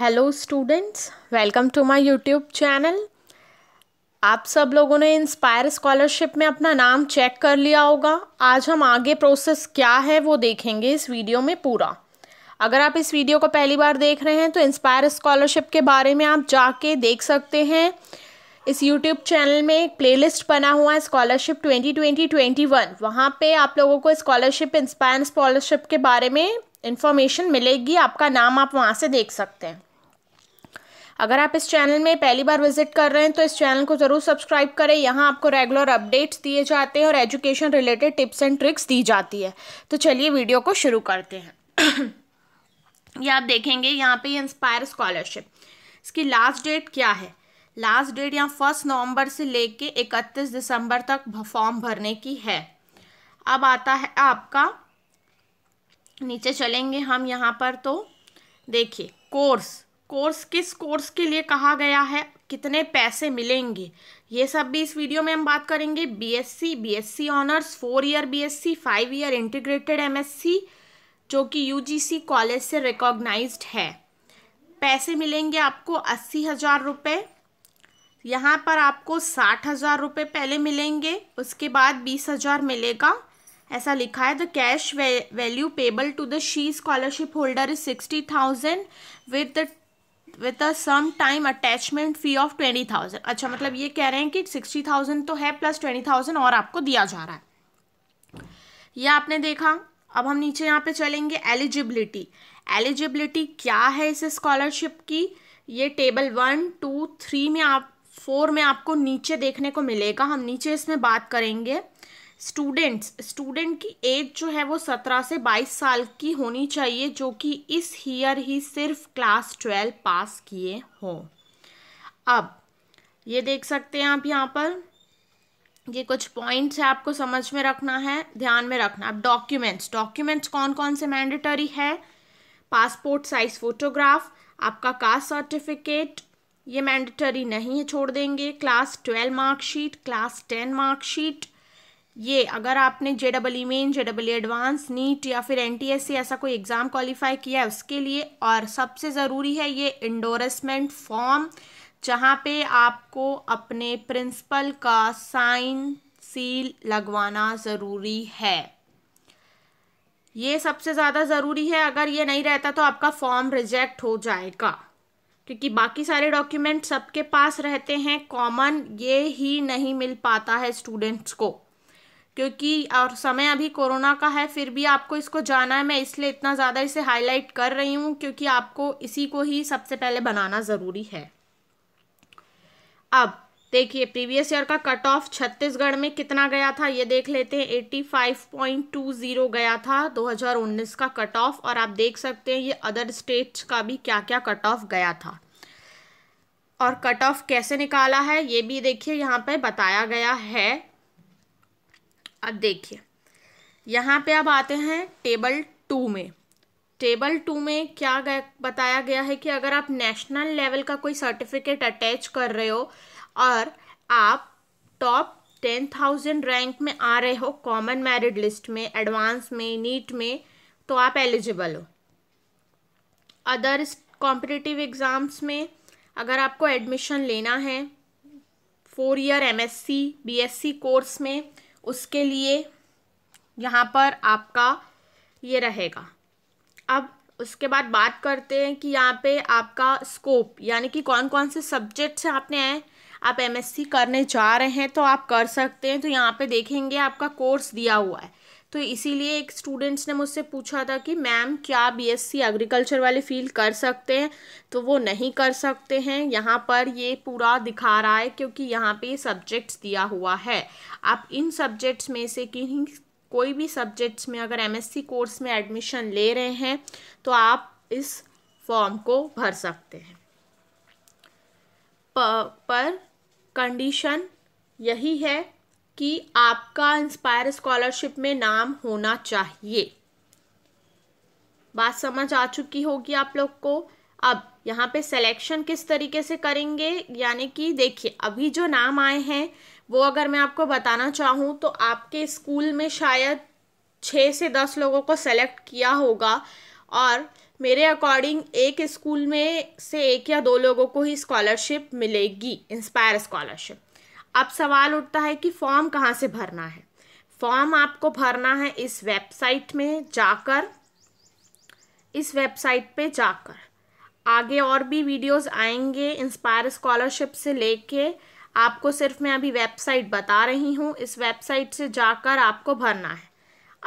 hello students welcome to my YouTube channel आप सब लोगों ने इंस्पायर स्कॉलरशिप में अपना नाम चेक कर लिया होगा आज हम आगे प्रोसेस क्या है वो देखेंगे इस वीडियो में पूरा अगर आप इस वीडियो को पहली बार देख रहे हैं तो इंस्पायर स्कॉलरशिप के बारे में आप जाके देख सकते हैं इस यूट्यूब चैनल में एक प्ले बना हुआ है स्कॉलरशिप ट्वेंटी वन वहाँ पर आप लोगों को स्कॉलरशिप इंस्पायर स्कॉलरशिप के बारे में इन्फॉर्मेशन मिलेगी आपका नाम आप वहाँ से देख सकते हैं अगर आप इस चैनल में पहली बार विजिट कर रहे हैं तो इस चैनल को ज़रूर सब्सक्राइब करें यहाँ आपको रेगुलर अपडेट्स दिए जाते हैं और education related tips and tricks दी जाती है तो चलिए वीडियो को शुरू करते हैं ये आप देखेंगे यहाँ पे इंस्पायर स्कॉलरशिप इसकी लास्ट डेट क्या है लास्ट डेट यहाँ फर्स्ट नवंबर से लेके इकतीस दिसंबर तक फॉर्म भरने की है अब आता है आपका नीचे चलेंगे हम यहाँ पर तो देखिए कोर्स कोर्स किस कोर्स के लिए कहा गया है कितने पैसे मिलेंगे ये सब भी इस वीडियो में हम बात करेंगे BSc BSc honours four year BSc five year integrated MSc जो कि यूजीसी कॉलेज से रिकॉग्नाइज्ड है पैसे मिलेंगे आपको अस्सी हज़ार रुपये यहाँ पर आपको साठ हज़ार रुपये पहले मिलेंगे उसके बाद बीस हज़ार मिलेगा ऐसा लिखा है the cash value payable to the SHE scholarship holder is sixty thousand with the with a some time attachment fee of twenty thousand अच्छा मतलब ये कह रहे हैं कि सिक्सटी थाउजेंड तो है प्लस ट्वेंटी थाउजेंड और आपको दिया जा रहा है यह आपने देखा अब हम नीचे यहाँ पे चलेंगे एलिजिबिलिटी एलिजिबिलिटी क्या है इस स्कॉलरशिप की ये टेबल वन टू थ्री में आप फोर में आपको नीचे देखने को मिलेगा हम नीचे इसमें बात करेंगे स्टूडेंट्स स्टूडेंट की एज जो है वो सत्रह से बाईस साल की होनी चाहिए जो कि इस हीयर ही सिर्फ क्लास ट्वेल्व पास किए हों अब ये देख सकते हैं आप यहाँ पर ये कुछ पॉइंट्स है आपको समझ में रखना है ध्यान में रखना अब डॉक्यूमेंट्स डॉक्यूमेंट्स कौन कौन से मैंडेटरी है पासपोर्ट साइज फोटोग्राफ आपका कास्ट सर्टिफिकेट ये मैंडेटरी नहीं है छोड़ देंगे class twelve marksheet class ten marksheet ये अगर आपने J double E main J double advance NEET या फिर एन टी एस सी ऐसा कोई एग्ज़ाम क्वालिफाई किया है उसके लिए और सबसे ज़रूरी है ये इंडोरसमेंट फॉर्म जहाँ पे आपको अपने प्रिंसिपल का साइन सील लगवाना ज़रूरी है ये सबसे ज़्यादा ज़रूरी है अगर ये नहीं रहता तो आपका फॉर्म रिजेक्ट हो जाएगा क्योंकि बाकी सारे डॉक्यूमेंट सबके पास रहते हैं कॉमन ये ही नहीं मिल पाता है स्टूडेंट्स को क्योंकि और समय अभी कोरोना का है फिर भी आपको इसको जाना है मैं इसलिए इतना ज़्यादा इसे हाईलाइट कर रही हूँ क्योंकि आपको इसी को ही सबसे पहले बनाना ज़रूरी है अब देखिए प्रीवियस ईयर का कट ऑफ छत्तीसगढ़ में कितना गया था ये देख लेते हैं 85.20 गया था 2019 का कट ऑफ और आप देख सकते हैं ये अदर स्टेट्स का भी क्या क्या कट ऑफ गया था और कट ऑफ कैसे निकाला है ये भी देखिए यहाँ पे बताया गया है अब देखिए यहाँ पे अब आते हैं टेबल टू में टेबल टू में क्या गया, बताया गया है कि अगर आप नेशनल लेवल का कोई सर्टिफिकेट अटैच कर रहे हो और आप टॉप टेन थाउजेंड रैंक में आ रहे हो कॉमन मेरिट लिस्ट में एडवांस में नीट में तो आप एलिजिबल हो अदर कॉम्पिटिटिव एग्ज़ाम्स में अगर आपको एडमिशन लेना है four year MSc BSc course में उसके लिए यहाँ पर आपका ये रहेगा अब उसके बाद बात करते हैं कि यहाँ पे आपका स्कोप यानी कि कौन कौन से सब्जेक्ट से आपने हैं आप एमएससी करने जा रहे हैं तो आप कर सकते हैं तो यहाँ पे देखेंगे आपका कोर्स दिया हुआ है तो इसीलिए एक स्टूडेंट्स ने मुझसे पूछा था कि मैम क्या बीएससी एग्रीकल्चर वाले फील्ड कर सकते हैं तो वो नहीं कर सकते हैं यहाँ पर ये पूरा दिखा रहा है क्योंकि यहाँ पे सब्जेक्ट्स दिया हुआ है आप इन सब्जेक्ट्स में से किन्हीं कोई भी सब्जेक्ट्स में अगर एमएससी कोर्स में एडमिशन ले रहे हैं तो आप इस फॉर्म को भर सकते हैं प, पर कंडीशन यही है कि आपका इंस्पायर स्कॉलरशिप में नाम होना चाहिए बात समझ आ चुकी होगी आप लोग को अब यहाँ पे सिलेक्शन किस तरीके से करेंगे यानी कि देखिए अभी जो नाम आए हैं वो अगर मैं आपको बताना चाहूँ तो आपके स्कूल में शायद छः से दस लोगों को सेलेक्ट किया होगा और मेरे अकॉर्डिंग एक स्कूल में से एक या दो लोगों को ही स्कॉलरशिप मिलेगी इंस्पायर स्कॉलरशिप अब सवाल उठता है कि फॉर्म कहाँ से भरना है फॉर्म आपको भरना है इस वेबसाइट में जाकर इस वेबसाइट पे जाकर आगे और भी वीडियोस आएंगे इंस्पायर स्कॉलरशिप से लेके आपको सिर्फ मैं अभी वेबसाइट बता रही हूँ इस वेबसाइट से जाकर आपको भरना है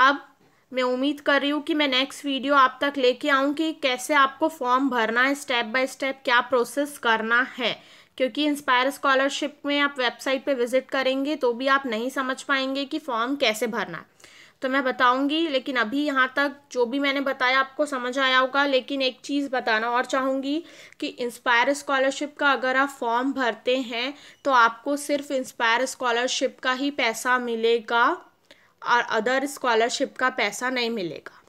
अब मैं उम्मीद कर रही हूँ कि मैं नेक्स्ट वीडियो आप तक लेके आऊँ कि कैसे आपको फॉर्म भरना है स्टेप बाय स्टेप क्या प्रोसेस करना है क्योंकि इंस्पायर स्कॉलरशिप में आप वेबसाइट पे विज़िट करेंगे तो भी आप नहीं समझ पाएंगे कि फॉर्म कैसे भरना है तो मैं बताऊंगी लेकिन अभी यहाँ तक जो भी मैंने बताया आपको समझ आया होगा लेकिन एक चीज़ बताना और चाहूँगी कि इंस्पायर स्कॉलरशिप का अगर आप फॉर्म भरते हैं तो आपको सिर्फ इंस्पायर स्कॉलरशिप का ही पैसा मिलेगा और अदर स्कॉलरशिप का पैसा नहीं मिलेगा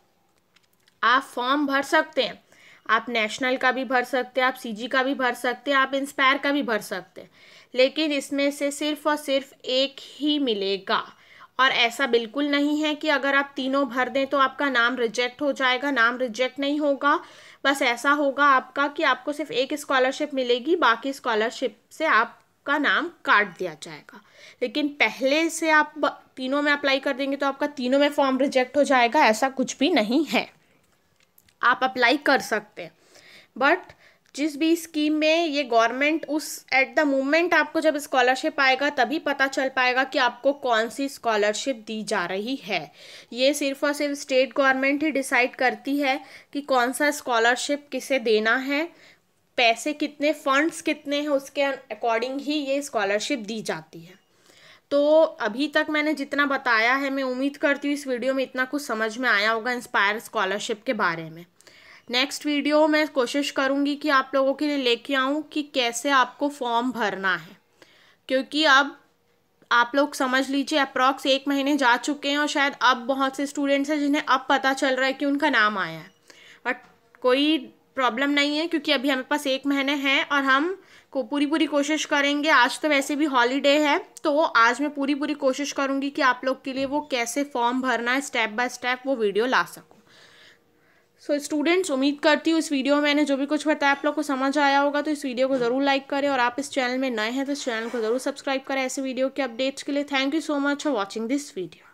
आप फॉर्म भर सकते हैं आप नेशनल का भी भर सकते हैं आप सीजी का भी भर सकते हैं आप इंस्पायर का भी भर सकते हैं लेकिन इसमें से सिर्फ और सिर्फ एक ही मिलेगा और ऐसा बिल्कुल नहीं है कि अगर आप तीनों भर दें तो आपका नाम रिजेक्ट हो जाएगा नाम रिजेक्ट नहीं होगा बस ऐसा होगा आपका कि आपको सिर्फ एक स्कॉलरशिप मिलेगी बाकी स्कॉलरशिप से आप का नाम काट दिया जाएगा लेकिन पहले से आप तीनों में अप्लाई कर देंगे तो आपका तीनों में फॉर्म रिजेक्ट हो जाएगा ऐसा कुछ भी नहीं है आप अप्लाई कर सकते हैं बट जिस भी स्कीम में ये गवर्नमेंट उस एट द मोमेंट आपको जब स्कॉलरशिप आएगा तभी पता चल पाएगा कि आपको कौन सी स्कॉलरशिप दी जा रही है ये सिर्फ और सिर्फ स्टेट गवर्नमेंट ही डिसाइड करती है कि कौन सा स्कॉलरशिप किसे देना है पैसे कितने फंड्स कितने हैं उसके अकॉर्डिंग ही ये स्कॉलरशिप दी जाती है तो अभी तक मैंने जितना बताया है मैं उम्मीद करती हूँ इस वीडियो में इतना कुछ समझ में आया होगा इंस्पायर स्कॉलरशिप के बारे में नेक्स्ट वीडियो मैं कोशिश करूँगी कि आप लोगों के लिए लेके आऊँ कि कैसे आपको फॉर्म भरना है क्योंकि अब आप लोग समझ लीजिए अप्रॉक्स एक महीने जा चुके हैं और शायद अब बहुत से स्टूडेंट्स हैं जिन्हें अब पता चल रहा है कि उनका नाम आया है बट कोई प्रॉब्लम नहीं है क्योंकि अभी हमारे पास एक महीने हैं और हम को पूरी पूरी कोशिश करेंगे आज तो वैसे भी हॉलीडे है तो आज मैं पूरी पूरी कोशिश करूंगी कि आप लोग के लिए वो कैसे फॉर्म भरना है स्टेप बाय स्टेप वो वीडियो ला सकूँ सो so, स्टूडेंट्स उम्मीद करती हूँ इस वीडियो में मैंने जो भी कुछ बताया आप लोग को समझ आया होगा तो इस वीडियो को ज़रूर लाइक करें और आप इस चैनल में नए हैं तो इस चैनल को ज़रूर सब्सक्राइब करें ऐसे वीडियो के अपडेट्स के लिए thank you so much for watching this video